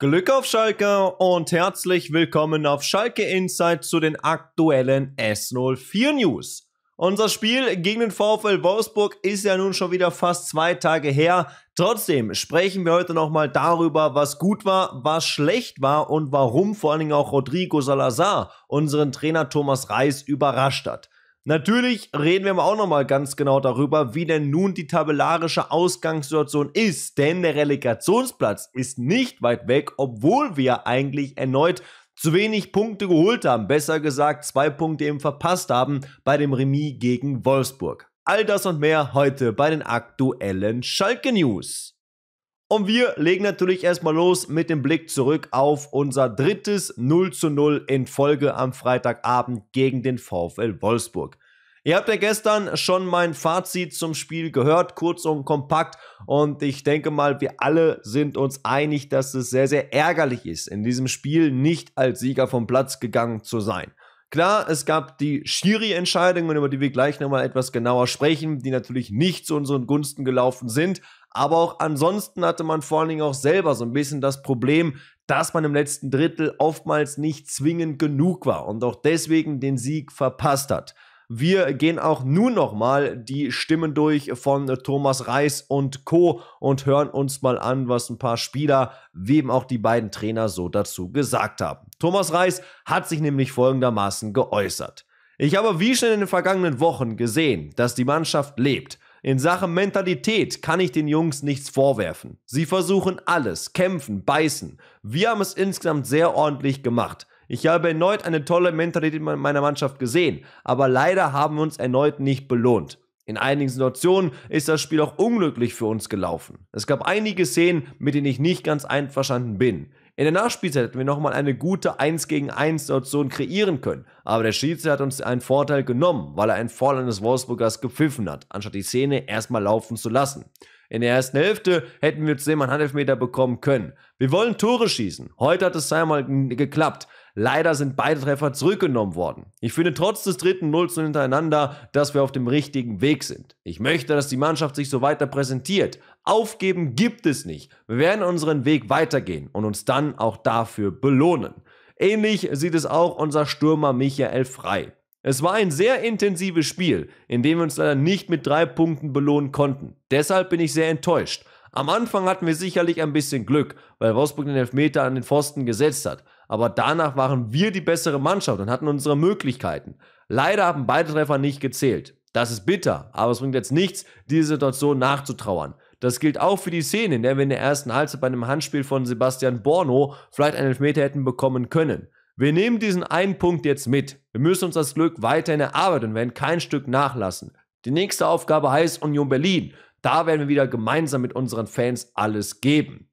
Glück auf Schalke und herzlich willkommen auf Schalke Insight zu den aktuellen S04 News. Unser Spiel gegen den VfL Wolfsburg ist ja nun schon wieder fast zwei Tage her. Trotzdem sprechen wir heute nochmal darüber, was gut war, was schlecht war und warum vor allen Dingen auch Rodrigo Salazar unseren Trainer Thomas Reis überrascht hat. Natürlich reden wir auch nochmal ganz genau darüber, wie denn nun die tabellarische Ausgangssituation ist, denn der Relegationsplatz ist nicht weit weg, obwohl wir eigentlich erneut zu wenig Punkte geholt haben, besser gesagt zwei Punkte eben verpasst haben bei dem Remis gegen Wolfsburg. All das und mehr heute bei den aktuellen Schalke News. Und wir legen natürlich erstmal los mit dem Blick zurück auf unser drittes 0 zu 0 in Folge am Freitagabend gegen den VfL Wolfsburg. Ihr habt ja gestern schon mein Fazit zum Spiel gehört, kurz und kompakt. Und ich denke mal, wir alle sind uns einig, dass es sehr, sehr ärgerlich ist, in diesem Spiel nicht als Sieger vom Platz gegangen zu sein. Klar, es gab die Schiri-Entscheidungen, über die wir gleich nochmal etwas genauer sprechen, die natürlich nicht zu unseren Gunsten gelaufen sind. Aber auch ansonsten hatte man vor allen Dingen auch selber so ein bisschen das Problem, dass man im letzten Drittel oftmals nicht zwingend genug war und auch deswegen den Sieg verpasst hat. Wir gehen auch nun nochmal die Stimmen durch von Thomas Reis und Co. und hören uns mal an, was ein paar Spieler, wem auch die beiden Trainer so dazu gesagt haben. Thomas Reis hat sich nämlich folgendermaßen geäußert. Ich habe wie schon in den vergangenen Wochen gesehen, dass die Mannschaft lebt. In Sachen Mentalität kann ich den Jungs nichts vorwerfen. Sie versuchen alles, kämpfen, beißen. Wir haben es insgesamt sehr ordentlich gemacht. Ich habe erneut eine tolle Mentalität in meiner Mannschaft gesehen, aber leider haben wir uns erneut nicht belohnt. In einigen Situationen ist das Spiel auch unglücklich für uns gelaufen. Es gab einige Szenen, mit denen ich nicht ganz einverstanden bin. In der Nachspielzeit hätten wir nochmal eine gute 1 gegen 1 Situation kreieren können, aber der Schiedsrichter hat uns einen Vorteil genommen, weil er ein Foul eines Wolfsburgers gepfiffen hat, anstatt die Szene erstmal laufen zu lassen. In der ersten Hälfte hätten wir zudem einen Handelfmeter bekommen können. Wir wollen Tore schießen. Heute hat es zweimal geklappt, Leider sind beide Treffer zurückgenommen worden. Ich finde trotz des dritten Nulls zu hintereinander, dass wir auf dem richtigen Weg sind. Ich möchte, dass die Mannschaft sich so weiter präsentiert. Aufgeben gibt es nicht. Wir werden unseren Weg weitergehen und uns dann auch dafür belohnen. Ähnlich sieht es auch unser Stürmer Michael Frei. Es war ein sehr intensives Spiel, in dem wir uns leider nicht mit drei Punkten belohnen konnten. Deshalb bin ich sehr enttäuscht. Am Anfang hatten wir sicherlich ein bisschen Glück, weil Wolfsburg den Elfmeter an den Pfosten gesetzt hat. Aber danach waren wir die bessere Mannschaft und hatten unsere Möglichkeiten. Leider haben beide Treffer nicht gezählt. Das ist bitter, aber es bringt jetzt nichts, diese Situation nachzutrauern. Das gilt auch für die Szene, in der wir in der ersten Halbzeit bei einem Handspiel von Sebastian Borno vielleicht einen Elfmeter hätten bekommen können. Wir nehmen diesen einen Punkt jetzt mit. Wir müssen uns das Glück weiterhin erarbeiten und werden kein Stück nachlassen. Die nächste Aufgabe heißt Union Berlin. Da werden wir wieder gemeinsam mit unseren Fans alles geben.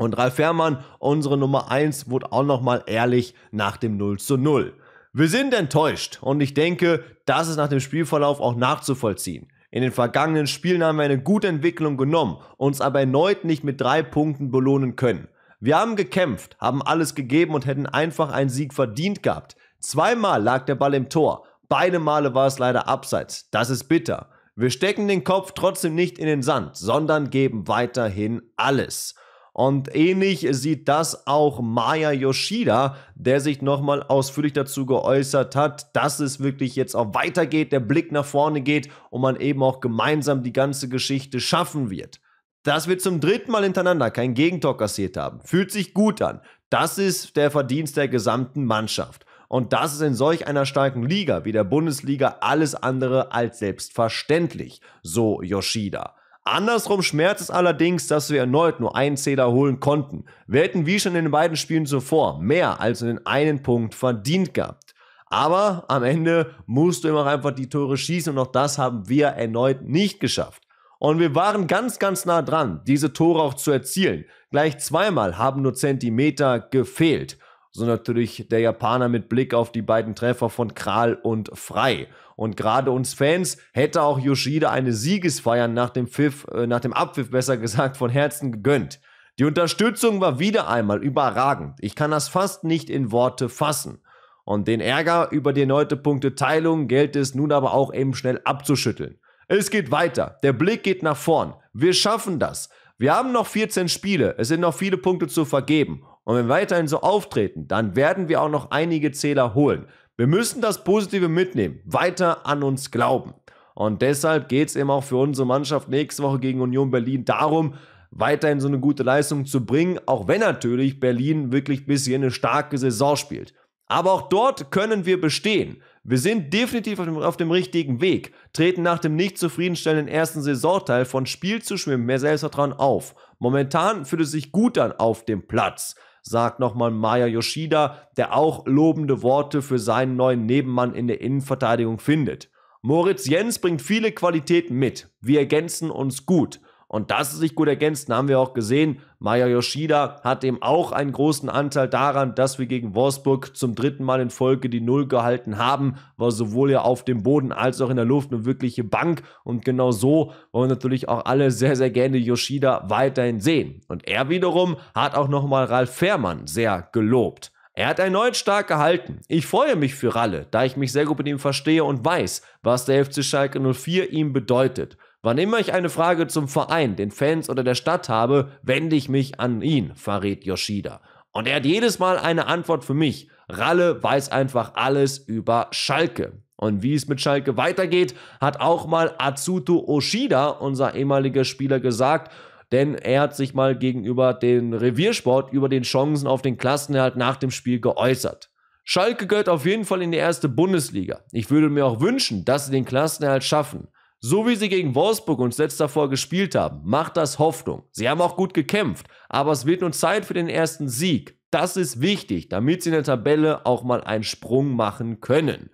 Und Ralf Herrmann, unsere Nummer 1, wurde auch nochmal ehrlich nach dem 0 zu 0. Wir sind enttäuscht und ich denke, das ist nach dem Spielverlauf auch nachzuvollziehen. In den vergangenen Spielen haben wir eine gute Entwicklung genommen, uns aber erneut nicht mit drei Punkten belohnen können. Wir haben gekämpft, haben alles gegeben und hätten einfach einen Sieg verdient gehabt. Zweimal lag der Ball im Tor, beide Male war es leider abseits. Das ist bitter. Wir stecken den Kopf trotzdem nicht in den Sand, sondern geben weiterhin alles. Und ähnlich sieht das auch Maya Yoshida, der sich nochmal ausführlich dazu geäußert hat, dass es wirklich jetzt auch weitergeht, der Blick nach vorne geht und man eben auch gemeinsam die ganze Geschichte schaffen wird. Dass wir zum dritten Mal hintereinander kein Gegentor kassiert haben, fühlt sich gut an. Das ist der Verdienst der gesamten Mannschaft. Und das ist in solch einer starken Liga wie der Bundesliga alles andere als selbstverständlich, so Yoshida. Andersrum schmerzt es allerdings, dass wir erneut nur einen Zähler holen konnten. Wir hätten wie schon in den beiden Spielen zuvor mehr als in den einen Punkt verdient gehabt. Aber am Ende musst du immer einfach die Tore schießen und auch das haben wir erneut nicht geschafft. Und wir waren ganz, ganz nah dran, diese Tore auch zu erzielen. Gleich zweimal haben nur Zentimeter gefehlt so natürlich der Japaner mit Blick auf die beiden Treffer von Kral und Frei. Und gerade uns Fans hätte auch Yoshida eine Siegesfeier nach dem Pfiff, äh, nach dem Abpfiff besser gesagt, von Herzen gegönnt. Die Unterstützung war wieder einmal überragend. Ich kann das fast nicht in Worte fassen. Und den Ärger über die erneute Punkteteilung gilt es nun aber auch eben schnell abzuschütteln. Es geht weiter. Der Blick geht nach vorn. Wir schaffen das. Wir haben noch 14 Spiele. Es sind noch viele Punkte zu vergeben. Und wenn wir weiterhin so auftreten, dann werden wir auch noch einige Zähler holen. Wir müssen das Positive mitnehmen, weiter an uns glauben. Und deshalb geht es eben auch für unsere Mannschaft nächste Woche gegen Union Berlin darum, weiterhin so eine gute Leistung zu bringen, auch wenn natürlich Berlin wirklich bis hier eine starke Saison spielt. Aber auch dort können wir bestehen. Wir sind definitiv auf dem, auf dem, richtigen Weg, treten nach dem nicht zufriedenstellenden ersten Saisonteil von Spiel zu Schwimmen mehr Selbstvertrauen auf. Momentan fühlt es sich gut an auf dem Platz sagt nochmal Maya Yoshida, der auch lobende Worte für seinen neuen Nebenmann in der Innenverteidigung findet. Moritz Jens bringt viele Qualitäten mit. Wir ergänzen uns gut. Und das ist sich gut ergänzt, haben wir auch gesehen. Maya Yoshida hat eben auch einen großen Anteil daran, dass wir gegen Wolfsburg zum dritten Mal in Folge die Null gehalten haben, war sowohl ja auf dem Boden als auch in der Luft eine wirkliche Bank. Und genau so wollen wir natürlich auch alle sehr, sehr gerne Yoshida weiterhin sehen. Und er wiederum hat auch nochmal Ralf Fährmann sehr gelobt. Er hat erneut stark gehalten. Ich freue mich für Ralle, da ich mich sehr gut mit ihm verstehe und weiß, was der FC Schalke 04 ihm bedeutet. Wann immer ich eine Frage zum Verein, den Fans oder der Stadt habe, wende ich mich an ihn, verrät Yoshida. Und er hat jedes Mal eine Antwort für mich. Ralle weiß einfach alles über Schalke. Und wie es mit Schalke weitergeht, hat auch mal Atsuto Oshida, unser ehemaliger Spieler, gesagt, denn er hat sich mal gegenüber den Reviersport über den Chancen auf den Klassenerhalt nach dem Spiel geäußert. Schalke gehört auf jeden Fall in die erste Bundesliga. Ich würde mir auch wünschen, dass sie den Klassenerhalt schaffen. So wie sie gegen Wolfsburg und selbst davor gespielt haben, macht das Hoffnung. Sie haben auch gut gekämpft, aber es wird nun Zeit für den ersten Sieg. Das ist wichtig, damit sie in der Tabelle auch mal einen Sprung machen können.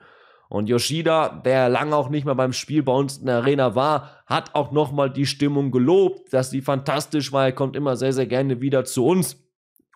Und Yoshida, der lange auch nicht mehr beim Spiel bei uns in der Arena war, hat auch nochmal die Stimmung gelobt, dass sie fantastisch war. Er kommt immer sehr, sehr gerne wieder zu uns.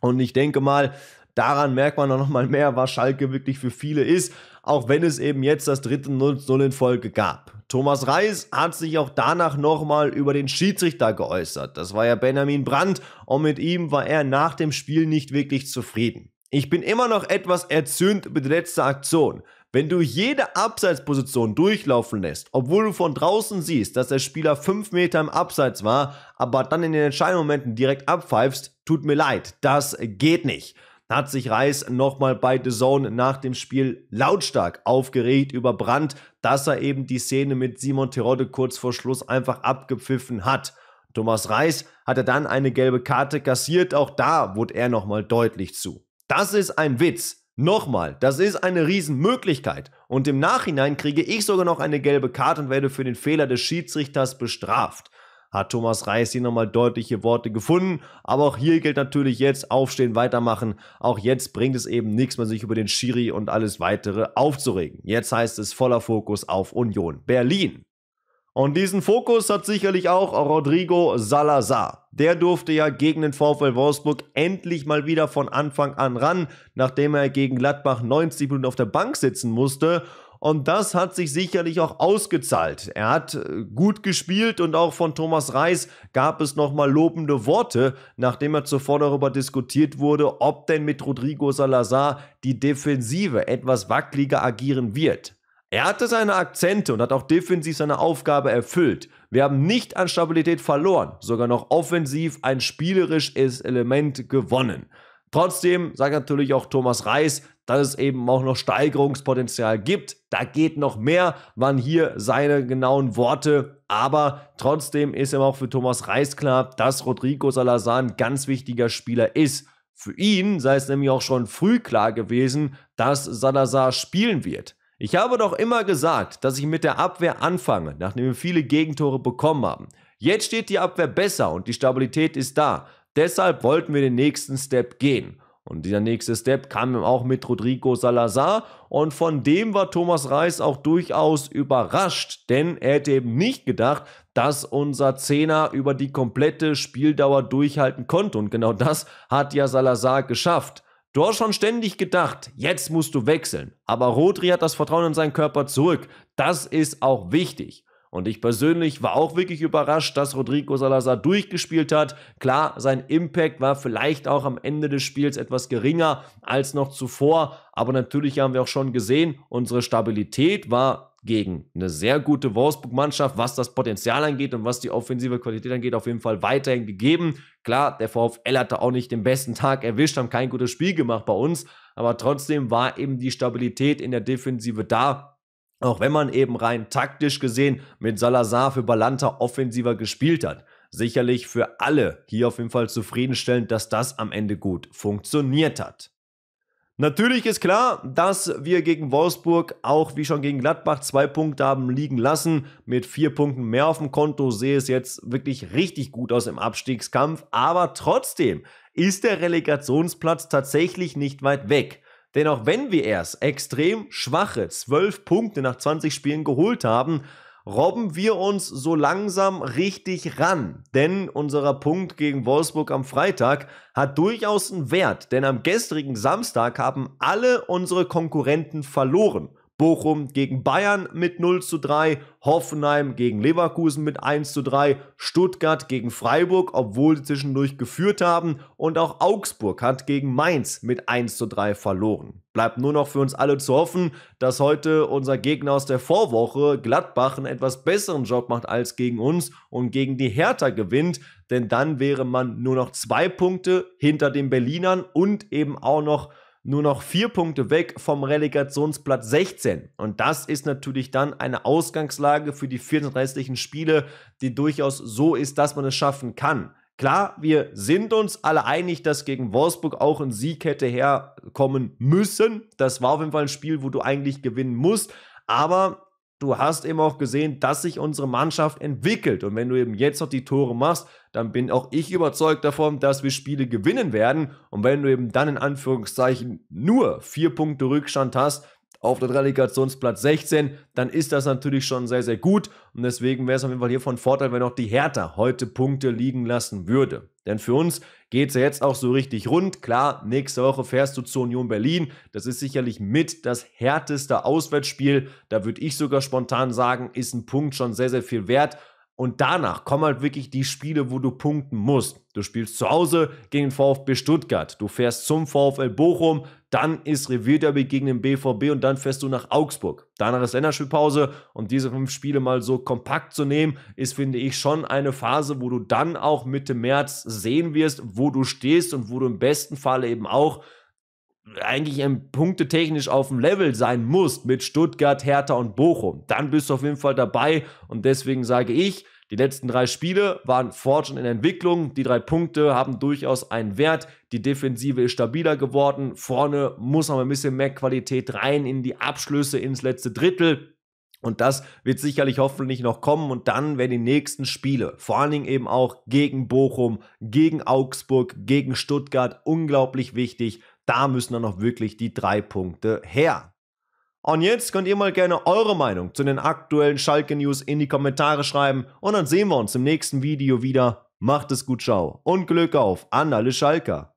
Und ich denke mal, Daran merkt man noch mal mehr, was Schalke wirklich für viele ist, auch wenn es eben jetzt das dritte 0-0 in Folge gab. Thomas Reis hat sich auch danach nochmal über den Schiedsrichter geäußert. Das war ja Benjamin Brandt und mit ihm war er nach dem Spiel nicht wirklich zufrieden. Ich bin immer noch etwas erzürnt über die letzte Aktion. Wenn du jede Abseitsposition durchlaufen lässt, obwohl du von draußen siehst, dass der Spieler 5 Meter im Abseits war, aber dann in den Entscheidungsmomenten direkt abpfeifst, tut mir leid, das geht nicht hat sich Reis nochmal bei The Zone nach dem Spiel lautstark aufgeregt über Brandt, dass er eben die Szene mit Simon Terodde kurz vor Schluss einfach abgepfiffen hat. Thomas Reis hatte dann eine gelbe Karte kassiert, auch da wurde er nochmal deutlich zu. Das ist ein Witz. Nochmal, das ist eine Riesenmöglichkeit. Und im Nachhinein kriege ich sogar noch eine gelbe Karte und werde für den Fehler des Schiedsrichters bestraft hat Thomas Reis hier nochmal deutliche Worte gefunden. Aber auch hier gilt natürlich jetzt aufstehen, weitermachen. Auch jetzt bringt es eben nichts mehr, sich über den Schiri und alles weitere aufzuregen. Jetzt heißt es voller Fokus auf Union Berlin. Und diesen Fokus hat sicherlich auch Rodrigo Salazar. Der durfte ja gegen den VfL Wolfsburg endlich mal wieder von Anfang an ran, nachdem er gegen Gladbach 90 Minuten auf der Bank sitzen musste und das hat sich sicherlich auch ausgezahlt. Er hat äh, gut gespielt und auch von Thomas Reis gab es nochmal lobende Worte, nachdem er zuvor darüber diskutiert wurde, ob denn mit Rodrigo Salazar die Defensive etwas wackeliger agieren wird. Er hatte seine Akzente und hat auch defensiv seine Aufgabe erfüllt. Wir haben nicht an Stabilität verloren, sogar noch offensiv ein spielerisches Element gewonnen. Trotzdem sagt natürlich auch Thomas Reis, dass es eben auch noch Steigerungspotenzial gibt. Da geht noch mehr, waren hier seine genauen Worte. Aber trotzdem ist eben auch für Thomas Reis klar, dass Rodrigo Salazar ein ganz wichtiger Spieler ist. Für ihn sei es nämlich auch schon früh klar gewesen, dass Salazar spielen wird. Ich habe doch immer gesagt, dass ich mit der Abwehr anfange, nachdem wir viele Gegentore bekommen haben. Jetzt steht die Abwehr besser und die Stabilität ist da. Deshalb wollten wir den nächsten Step gehen. Und dieser nächste Step kam auch mit Rodrigo Salazar und von dem war Thomas Reis auch durchaus überrascht, denn er hätte eben nicht gedacht, dass unser Zehner über die komplette Spieldauer durchhalten konnte und genau das hat ja Salazar geschafft. Du hast schon ständig gedacht, jetzt musst du wechseln, aber Rodri hat das Vertrauen in seinen Körper zurück. Das ist auch wichtig. Und ich persönlich war auch wirklich überrascht, dass Rodrigo Salazar durchgespielt hat. Klar, sein Impact war vielleicht auch am Ende des Spiels etwas geringer als noch zuvor. Aber natürlich haben wir auch schon gesehen, unsere Stabilität war gegen eine sehr gute Wolfsburg-Mannschaft, was das Potenzial angeht und was die offensive Qualität angeht, auf jeden Fall weiterhin gegeben. Klar, der VfL hatte auch nicht den besten Tag erwischt, haben kein gutes Spiel gemacht bei uns, aber trotzdem war eben die Stabilität in der Defensive da. Auch wenn man eben rein taktisch gesehen mit Salazar für Balanta offensiver gespielt hat. Sicherlich für alle hier auf jeden Fall zufriedenstellend, dass das am Ende gut funktioniert hat. Natürlich ist klar, dass wir gegen Wolfsburg auch wie schon gegen Gladbach zwei Punkte haben liegen lassen. Mit vier Punkten mehr auf dem Konto sehe es jetzt wirklich richtig gut aus im Abstiegskampf. Aber trotzdem ist der Relegationsplatz tatsächlich nicht weit weg. Denn auch wenn wir erst extrem schwache 12 Punkte nach 20 Spielen geholt haben, robben wir uns so langsam richtig ran. Denn unserer Punkt gegen Wolfsburg am Freitag hat durchaus einen Wert. Denn am gestrigen Samstag haben alle unsere Konkurrenten verloren. Bochum gegen Bayern mit 0 zu 3, Hoffenheim gegen Leverkusen mit 1 zu 3, Stuttgart gegen Freiburg, obwohl sie zwischendurch geführt haben und auch Augsburg hat gegen Mainz mit 1 zu 3 verloren. Bleibt nur noch für uns alle zu hoffen, dass heute unser Gegner aus der Vorwoche Gladbach einen etwas besseren Job macht als gegen uns und gegen die Hertha gewinnt, denn dann wäre man nur noch zwei Punkte hinter den Berlinern und eben auch noch nur noch vier Punkte weg vom Relegationsplatz 16. Und das ist natürlich dann eine Ausgangslage für die 14 restlichen Spiele, die durchaus so ist, dass man es schaffen kann. Klar, wir sind uns alle einig, dass gegen Wolfsburg auch ein Sieg hätte herkommen müssen. Das war auf jeden Fall ein Spiel, wo du eigentlich gewinnen musst. Aber du hast eben auch gesehen, dass sich unsere Mannschaft entwickelt. Und wenn du eben jetzt noch die Tore machst, dann bin auch ich überzeugt davon, dass wir Spiele gewinnen werden. Und wenn du eben dann in Anführungszeichen nur vier Punkte Rückstand hast, auf den Relegationsplatz 16, dann ist das natürlich schon sehr, sehr gut. Und deswegen wäre es auf jeden Fall hier von Vorteil, wenn auch die Hertha heute Punkte liegen lassen würde. Denn für uns geht es ja jetzt auch so richtig rund. Klar, nächste Woche fährst du zur Union Berlin. Das ist sicherlich mit das härteste Auswärtsspiel. Da würde ich sogar spontan sagen, ist ein Punkt schon sehr, sehr viel wert. Und danach kommen halt wirklich die Spiele, wo du punkten musst. Du spielst zu Hause gegen den VfB Stuttgart, du fährst zum VfL Bochum, dann ist Revierderby gegen den BVB und dann fährst du nach Augsburg. Danach ist Länderspielpause und diese fünf Spiele mal so kompakt zu nehmen, ist, finde ich, schon eine Phase, wo du dann auch Mitte März sehen wirst, wo du stehst und wo du im besten Fall eben auch eigentlich punktetechnisch auf dem Level sein musst mit Stuttgart, Hertha und Bochum. Dann bist du auf jeden Fall dabei und deswegen sage ich, die letzten drei Spiele waren Fortune in Entwicklung. Die drei Punkte haben durchaus einen Wert. Die Defensive ist stabiler geworden. Vorne muss noch ein bisschen mehr Qualität rein in die Abschlüsse, ins letzte Drittel. Und das wird sicherlich hoffentlich noch kommen. Und dann werden die nächsten Spiele, vor allen Dingen eben auch gegen Bochum, gegen Augsburg, gegen Stuttgart, unglaublich wichtig. Da müssen dann noch wirklich die drei Punkte her. Und jetzt könnt ihr mal gerne eure Meinung zu den aktuellen Schalke News in die Kommentare schreiben und dann sehen wir uns im nächsten Video wieder. Macht es gut, ciao und Glück auf an alle Schalker.